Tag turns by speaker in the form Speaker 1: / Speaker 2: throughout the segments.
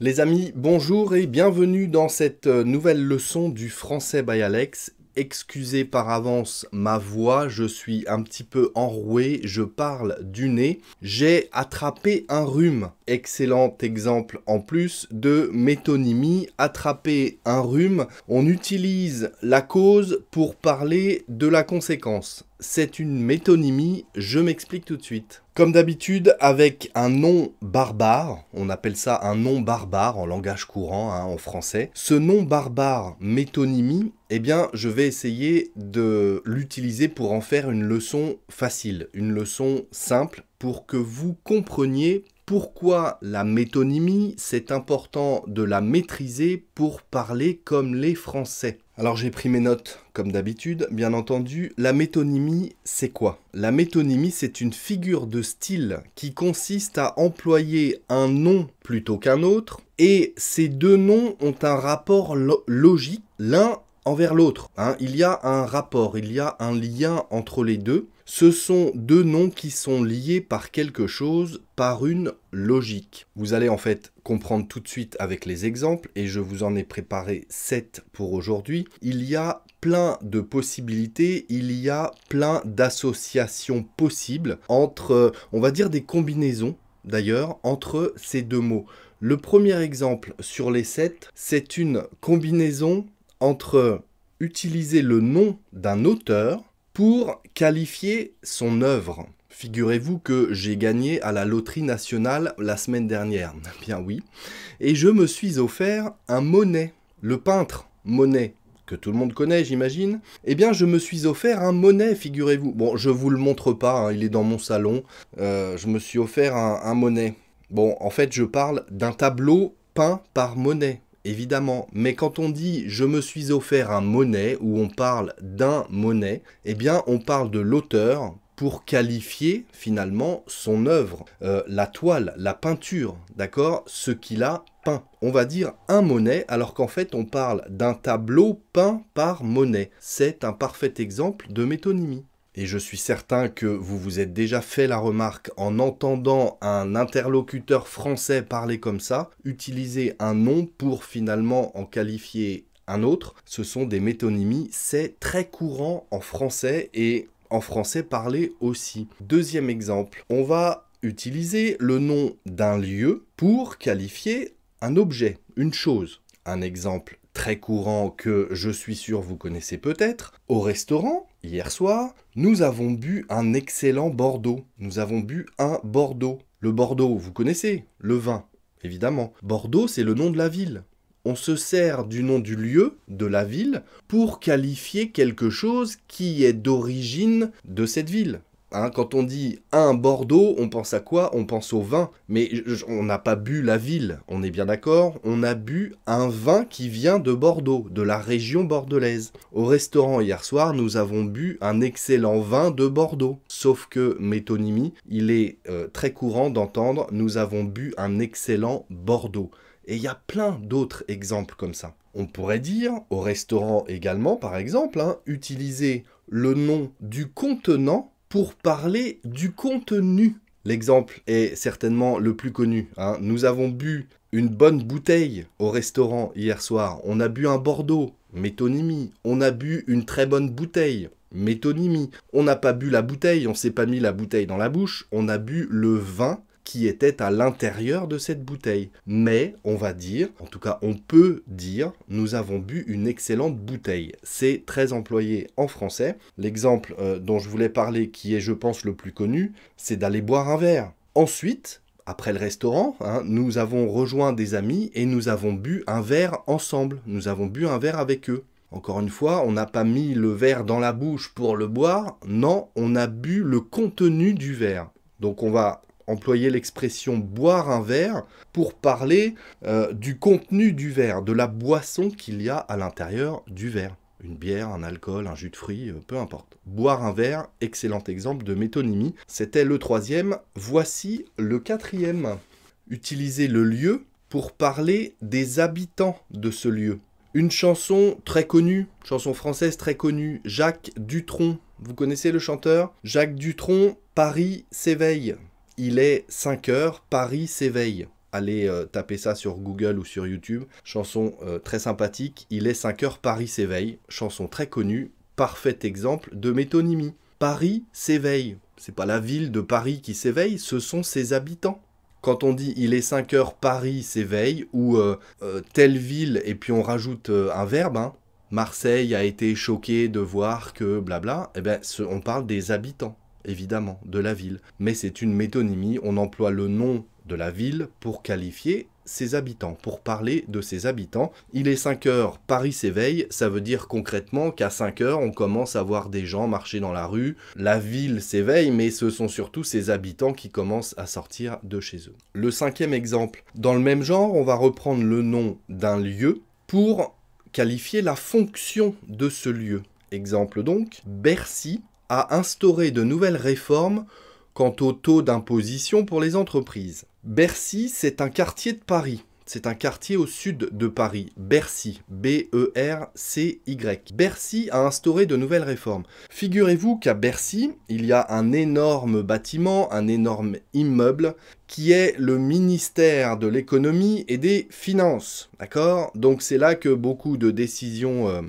Speaker 1: Les amis, bonjour et bienvenue dans cette euh, nouvelle leçon du français by Alex. Excusez par avance ma voix, je suis un petit peu enroué, je parle du nez. J'ai attrapé un rhume. Excellent exemple en plus de métonymie. Attraper un rhume, on utilise la cause pour parler de la conséquence c'est une métonymie, je m'explique tout de suite. Comme d'habitude, avec un nom barbare, on appelle ça un nom barbare en langage courant, hein, en français. Ce nom barbare, métonymie, eh bien, je vais essayer de l'utiliser pour en faire une leçon facile, une leçon simple, pour que vous compreniez pourquoi la métonymie, c'est important de la maîtriser pour parler comme les Français. Alors j'ai pris mes notes comme d'habitude, bien entendu. La métonymie, c'est quoi La métonymie, c'est une figure de style qui consiste à employer un nom plutôt qu'un autre, et ces deux noms ont un rapport logique. L'un envers l'autre. Hein. Il y a un rapport, il y a un lien entre les deux. Ce sont deux noms qui sont liés par quelque chose, par une logique. Vous allez en fait comprendre tout de suite avec les exemples, et je vous en ai préparé sept pour aujourd'hui. Il y a plein de possibilités, il y a plein d'associations possibles entre, on va dire des combinaisons d'ailleurs, entre ces deux mots. Le premier exemple sur les 7, c'est une combinaison entre utiliser le nom d'un auteur pour qualifier son œuvre. Figurez-vous que j'ai gagné à la loterie nationale la semaine dernière. Bien oui. Et je me suis offert un monnaie. » le peintre monnaie, que tout le monde connaît, j'imagine. Eh bien, je me suis offert un monnaie, figurez-vous. Bon, je vous le montre pas, hein, il est dans mon salon. Euh, je me suis offert un, monnaie. » Bon, en fait, je parle d'un tableau peint par monnaie évidemment. Mais quand on dit je me suis offert un monnaie ou on parle d'un monnaie, eh bien on parle de l'auteur pour qualifier finalement son œuvre, euh, la toile, la peinture, d'accord Ce qu'il a peint. On va dire un monnaie alors qu'en fait on parle d'un tableau peint par monnaie. C'est un parfait exemple de métonymie et je suis certain que vous vous êtes déjà fait la remarque en entendant un interlocuteur français parler comme ça, utiliser un nom pour finalement en qualifier un autre, ce sont des métonymies, c'est très courant en français et en français parlé aussi. Deuxième exemple, on va utiliser le nom d'un lieu pour qualifier un objet, une chose. Un exemple très courant que je suis sûr vous connaissez peut-être, au restaurant, Hier soir, nous avons bu un excellent Bordeaux. Nous avons bu un Bordeaux. Le Bordeaux, vous connaissez, le vin, évidemment. Bordeaux, c'est le nom de la ville. On se sert du nom du lieu, de la ville, pour qualifier quelque chose qui est d'origine de cette ville. Hein, quand on dit un Bordeaux, on pense à quoi On pense au vin. Mais on n'a pas bu la ville, on est bien d'accord On a bu un vin qui vient de Bordeaux, de la région bordelaise. Au restaurant hier soir, nous avons bu un excellent vin de Bordeaux. Sauf que métonymie, il est euh, très courant d'entendre nous avons bu un excellent Bordeaux. Et il y a plein d'autres exemples comme ça. On pourrait dire, au restaurant également par exemple, hein, utiliser le nom du contenant pour parler du contenu. L'exemple est certainement le plus connu. Hein. Nous avons bu une bonne bouteille au restaurant hier soir. On a bu un Bordeaux, métonymie. On a bu une très bonne bouteille, métonymie. On n'a pas bu la bouteille, on s'est pas mis la bouteille dans la bouche. On a bu le vin, qui était à l'intérieur de cette bouteille. Mais on va dire, en tout cas on peut dire, nous avons bu une excellente bouteille. C'est très employé en français. L'exemple euh, dont je voulais parler, qui est je pense le plus connu, c'est d'aller boire un verre. Ensuite, après le restaurant, hein, nous avons rejoint des amis et nous avons bu un verre ensemble. Nous avons bu un verre avec eux. Encore une fois, on n'a pas mis le verre dans la bouche pour le boire, non, on a bu le contenu du verre. Donc on va employer l'expression boire un verre pour parler euh, du contenu du verre, de la boisson qu'il y a à l'intérieur du verre. Une bière, un alcool, un jus de fruits, euh, peu importe. Boire un verre, excellent exemple de métonymie. C'était le troisième. Voici le quatrième. Utiliser le lieu pour parler des habitants de ce lieu. Une chanson très connue, chanson française très connue, Jacques Dutronc. Vous connaissez le chanteur Jacques Dutronc, Paris s'éveille. Il est 5 heures, Paris s'éveille. Allez euh, taper ça sur Google ou sur YouTube. Chanson euh, très sympathique. Il est 5 heures, Paris s'éveille. Chanson très connue, parfait exemple de métonymie. Paris s'éveille. C'est pas la ville de Paris qui s'éveille, ce sont ses habitants quand on dit il est 5 heures, Paris s'éveille, ou euh, telle ville, et puis on rajoute un verbe, hein. Marseille a été choquée de voir que blabla, eh ben, on parle des habitants évidemment, de la ville. Mais c'est une métonymie, on emploie le nom de la ville pour qualifier ses habitants, pour parler de ses habitants. Il est 5 heures, Paris s'éveille, ça veut dire concrètement qu'à 5 heures, on commence à voir des gens marcher dans la rue, la ville s'éveille, mais ce sont surtout ses habitants qui commencent à sortir de chez eux. Le cinquième exemple, dans le même genre, on va reprendre le nom d'un lieu pour qualifier la fonction de ce lieu. Exemple donc, Bercy a instaurer de nouvelles réformes quant au taux d'imposition pour les entreprises. Bercy, c'est un quartier de Paris. C'est un quartier au sud de Paris, Bercy, B-E-R-C-Y. Bercy a instauré de nouvelles réformes. Figurez-vous qu'à Bercy, il y a un énorme bâtiment, un énorme immeuble, qui est le ministère de l'économie et des finances. D'accord Donc c'est là que beaucoup de décisions euh,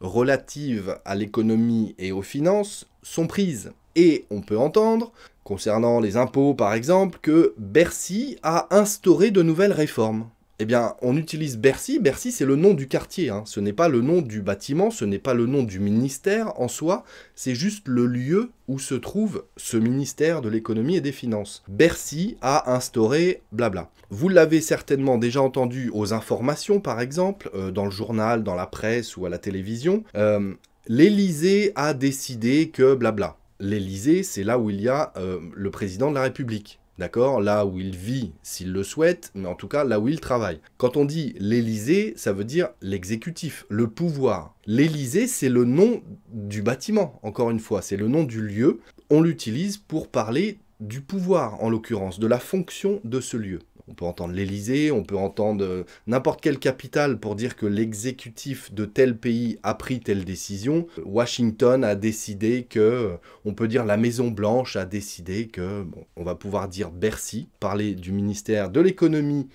Speaker 1: relatives à l'économie et aux finances sont prises. Et on peut entendre, concernant les impôts par exemple, que Bercy a instauré de nouvelles réformes eh bien, on utilise Bercy. Bercy, c'est le nom du quartier. Hein. Ce n'est pas le nom du bâtiment, ce n'est pas le nom du ministère en soi. C'est juste le lieu où se trouve ce ministère de l'économie et des finances. Bercy a instauré blabla. Vous l'avez certainement déjà entendu aux informations, par exemple, euh, dans le journal, dans la presse ou à la télévision. Euh, L'Élysée a décidé que blabla. L'Élysée, c'est là où il y a euh, le président de la République. D'accord Là où il vit, s'il le souhaite, mais en tout cas là où il travaille. Quand on dit l'Élysée, ça veut dire l'exécutif, le pouvoir. L'Élysée, c'est le nom du bâtiment, encore une fois, c'est le nom du lieu. On l'utilise pour parler du pouvoir, en l'occurrence, de la fonction de ce lieu. On peut entendre l'Elysée, on peut entendre euh, n'importe quelle capitale pour dire que l'exécutif de tel pays a pris telle décision. Washington a décidé que, euh, on peut dire la Maison Blanche a décidé que, on va pouvoir dire Bercy, parler du ministère de l'économie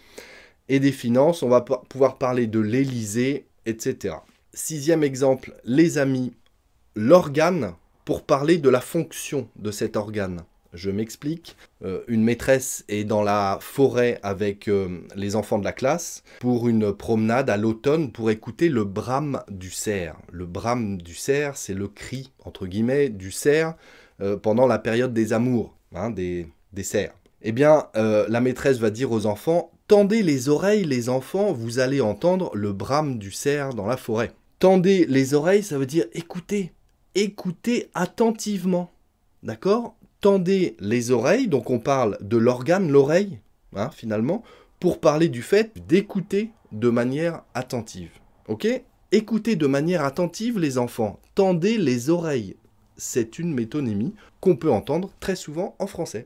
Speaker 1: et des finances, on va pouvoir parler de l'Elysée, etc. Sixième exemple, les amis, l'organe pour parler de la fonction de cet organe. Je m'explique. Euh, une maîtresse est dans la forêt avec euh, les enfants de la classe pour une promenade à l'automne pour écouter le brame du cerf. Le brame du cerf, c'est le cri, entre guillemets, du cerf euh, pendant la période des amours, hein, des, des, cerfs. Eh bien, la maîtresse va dire aux enfants, tendez les oreilles les enfants, vous allez entendre le brame du cerf dans la forêt. Tendez les oreilles, ça veut dire écoutez, écoutez attentivement. D'accord tendez les oreilles, donc on parle de l'organe, l'oreille, hein, finalement, pour parler du fait d'écouter de manière attentive. Ok Écoutez de manière attentive les enfants, tendez les oreilles. C'est une métonymie qu'on peut entendre très souvent en français.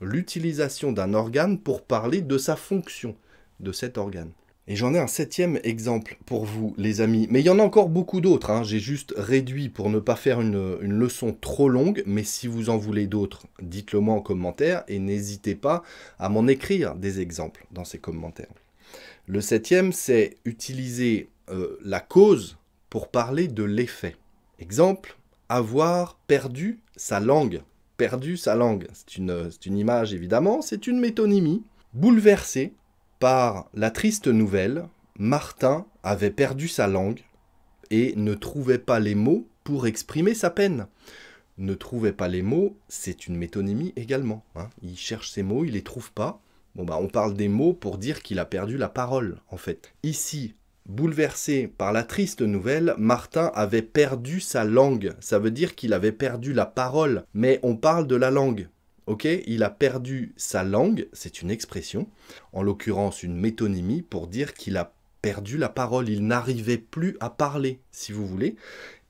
Speaker 1: L'utilisation d'un organe pour parler de sa fonction de cet organe. Et j'en ai un septième exemple pour vous, les amis. Mais il y en a encore beaucoup d'autres. Hein. J'ai juste réduit pour ne pas faire une, leçon trop longue. Mais si vous en voulez d'autres, dites-le moi en commentaire. Et n'hésitez pas à m'en écrire des exemples dans ces commentaires. Le septième, c'est utiliser euh, la cause pour parler de l'effet. Exemple, avoir perdu sa langue. Perdu sa langue. C'est une, image, évidemment. C'est une métonymie. bouleverser par la triste nouvelle, Martin avait perdu sa langue et ne trouvait pas les mots pour exprimer sa peine. Ne trouvait pas les mots, c'est une métonymie également. Hein. Il cherche ses mots, il les trouve pas. Bon bah on parle des mots pour dire qu'il a perdu la parole en fait. Ici, bouleversé par la triste nouvelle, Martin avait perdu sa langue. Ça veut dire qu'il avait perdu la parole, mais on parle de la langue. Il a perdu sa langue, c'est une expression, en l'occurrence une métonymie, pour dire qu'il a perdu la parole, il n'arrivait plus à parler, si vous voulez,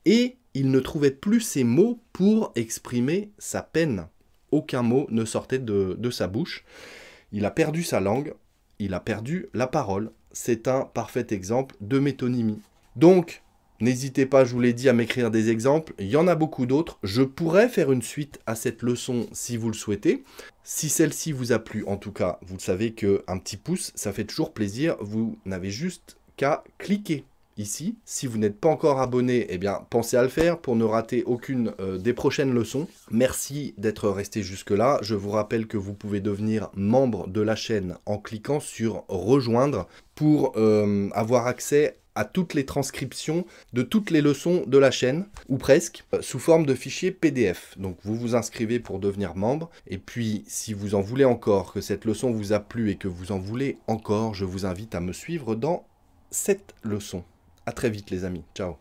Speaker 1: et il ne trouvait plus ses mots pour exprimer sa peine. Aucun mot ne sortait de, de sa bouche. Il a perdu sa langue, il a perdu la parole. C'est un parfait exemple de métonymie. Donc, N'hésitez pas, je vous l'ai dit, à m'écrire des exemples. Il y en a beaucoup d'autres. Je pourrais faire une suite à cette leçon si vous le souhaitez. Si celle-ci vous a plu, en tout cas, vous savez qu'un petit pouce, ça fait toujours plaisir. Vous n'avez juste qu'à cliquer ici. Si vous n'êtes pas encore abonné, eh bien, pensez à le faire pour ne rater aucune euh, des prochaines leçons. Merci d'être resté jusque-là. Je vous rappelle que vous pouvez devenir membre de la chaîne en cliquant sur « Rejoindre » pour euh, avoir accès à toutes les transcriptions de toutes les leçons de la chaîne, ou presque, euh, sous forme de fichiers PDF. Donc vous vous inscrivez pour devenir membre, et puis si vous en voulez encore, que cette leçon vous a plu et que vous en voulez encore, je vous invite à me suivre dans cette leçon. A très vite les amis, ciao